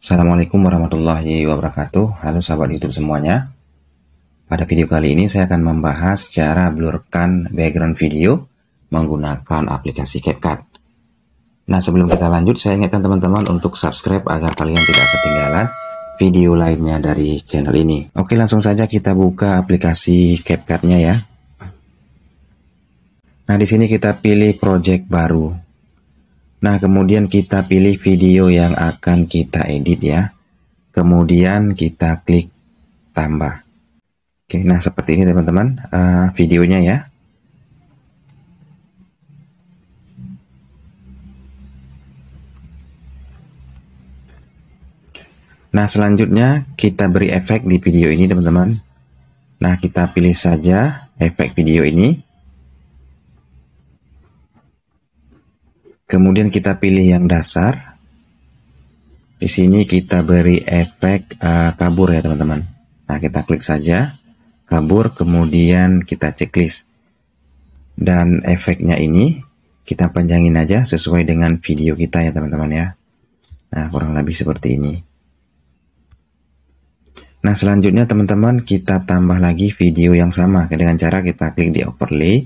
Assalamualaikum warahmatullahi wabarakatuh Halo sahabat youtube semuanya Pada video kali ini saya akan membahas cara blurkan background video menggunakan aplikasi CapCut Nah sebelum kita lanjut saya ingatkan teman-teman untuk subscribe agar kalian tidak ketinggalan video lainnya dari channel ini Oke langsung saja kita buka aplikasi CapCutnya ya Nah di sini kita pilih project baru Nah, kemudian kita pilih video yang akan kita edit ya. Kemudian kita klik tambah. Oke, nah seperti ini teman-teman uh, videonya ya. Nah, selanjutnya kita beri efek di video ini teman-teman. Nah, kita pilih saja efek video ini. Kemudian kita pilih yang dasar. Di sini kita beri efek uh, kabur ya teman-teman. Nah kita klik saja kabur, kemudian kita checklist. Dan efeknya ini kita panjangin aja sesuai dengan video kita ya teman-teman ya. Nah kurang lebih seperti ini. Nah selanjutnya teman-teman kita tambah lagi video yang sama dengan cara kita klik di overlay.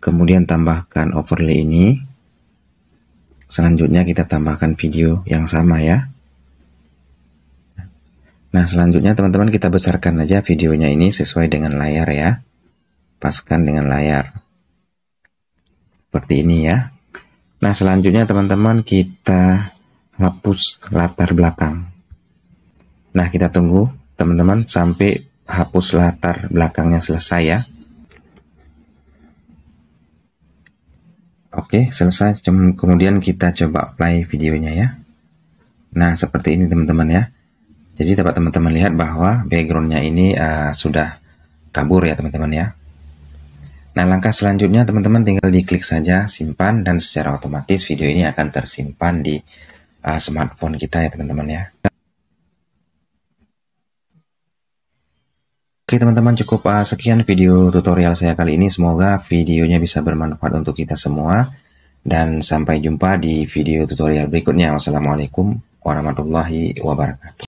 Kemudian tambahkan overlay ini Selanjutnya kita tambahkan video yang sama ya. Nah selanjutnya teman-teman kita besarkan aja videonya ini sesuai dengan layar ya. Paskan dengan layar. Seperti ini ya. Nah selanjutnya teman-teman kita hapus latar belakang. Nah kita tunggu teman-teman sampai hapus latar belakangnya selesai ya. Oke, selesai. Kemudian kita coba play videonya ya. Nah, seperti ini teman-teman ya. Jadi dapat teman-teman lihat bahwa backgroundnya ini uh, sudah kabur ya teman-teman ya. Nah, langkah selanjutnya teman-teman tinggal diklik saja simpan dan secara otomatis video ini akan tersimpan di uh, smartphone kita ya teman-teman ya. Oke teman-teman cukup uh, sekian video tutorial saya kali ini semoga videonya bisa bermanfaat untuk kita semua dan sampai jumpa di video tutorial berikutnya wassalamualaikum warahmatullahi wabarakatuh